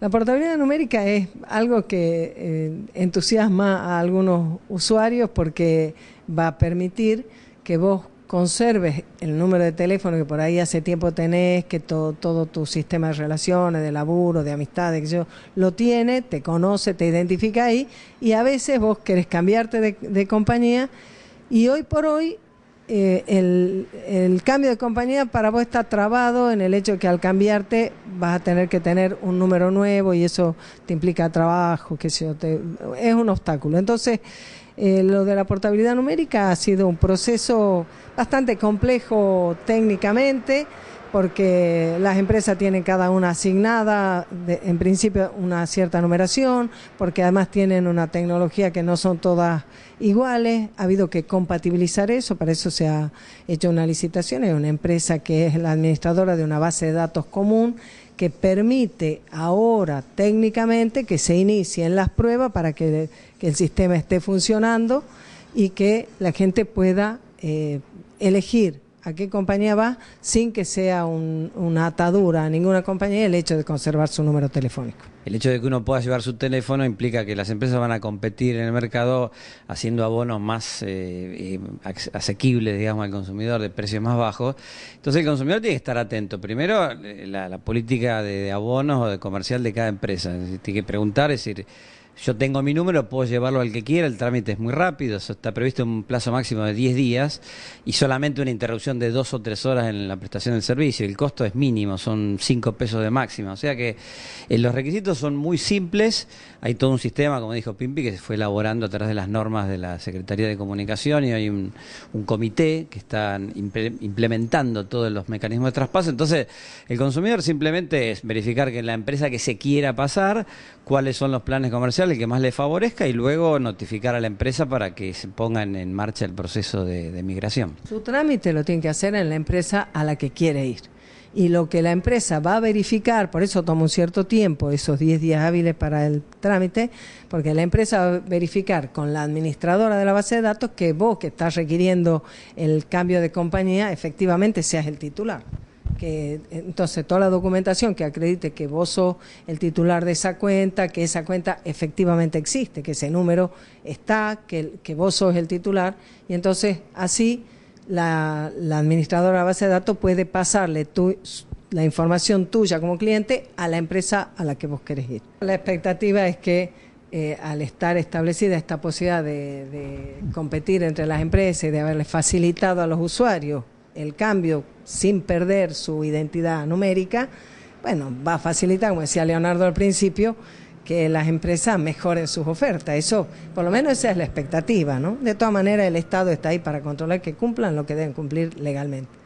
La portabilidad numérica es algo que eh, entusiasma a algunos usuarios porque va a permitir que vos conserves el número de teléfono que por ahí hace tiempo tenés, que todo, todo tu sistema de relaciones, de laburo, de amistades, que yo, lo tiene, te conoce, te identifica ahí, y a veces vos querés cambiarte de, de compañía, y hoy por hoy eh, el, cambio de compañía para vos está trabado en el hecho que al cambiarte vas a tener que tener un número nuevo y eso te implica trabajo, que es un obstáculo. Entonces, eh, lo de la portabilidad numérica ha sido un proceso bastante complejo técnicamente porque las empresas tienen cada una asignada, en principio, una cierta numeración, porque además tienen una tecnología que no son todas iguales, ha habido que compatibilizar eso, para eso se ha hecho una licitación, es una empresa que es la administradora de una base de datos común que permite ahora técnicamente que se inicien las pruebas para que, el sistema esté funcionando y que la gente pueda eh, elegir a qué compañía va sin que sea una atadura a ninguna compañía el hecho de conservar su número telefónico. El hecho de que uno pueda llevar su teléfono implica que las empresas van a competir en el mercado haciendo abonos más eh, eh, asequibles, digamos, al consumidor, de precios más bajos. Entonces el consumidor tiene que estar atento. Primero, eh, la, la política de, de, abonos o de comercial de cada empresa. Tiene que preguntar, es decir yo tengo mi número, puedo llevarlo al que quiera, el trámite es muy rápido, está previsto un plazo máximo de 10 días y solamente una interrupción de 2 o 3 horas en la prestación del servicio. El costo es mínimo, son 5 pesos de máxima. O sea que eh, los requisitos son muy simples, hay todo un sistema, como dijo Pimpi, que se fue elaborando a través de las normas de la Secretaría de Comunicación y hay un, comité que está implementando todos los mecanismos de traspaso. Entonces, el consumidor simplemente es verificar que la empresa que se quiera pasar, cuáles son los planes comerciales el que más le favorezca, y luego notificar a la empresa para que se pongan en marcha el proceso de, de migración. Su trámite lo tiene que hacer en la empresa a la que quiere ir y lo que la empresa va a verificar, por eso toma un cierto tiempo, esos 10 días hábiles para el trámite, porque la empresa va a verificar con la administradora de la base de datos que vos que estás requiriendo el cambio de compañía efectivamente seas el titular que entonces toda la documentación que acredite que vos sos el titular de esa cuenta, que esa cuenta efectivamente existe, que ese número está, que, que vos sos el titular, y entonces así la, administradora de base de datos puede pasarle tu, la información tuya como cliente a la empresa a la que vos querés ir. La expectativa es que eh, al estar establecida esta posibilidad de, de competir entre las empresas y de haberle facilitado a los usuarios el cambio sin perder su identidad numérica, bueno, va a facilitar, como decía Leonardo al principio, que las empresas mejoren sus ofertas. Eso, por lo menos esa es la expectativa, ¿no? De todas maneras, el Estado está ahí para controlar que cumplan lo que deben cumplir legalmente.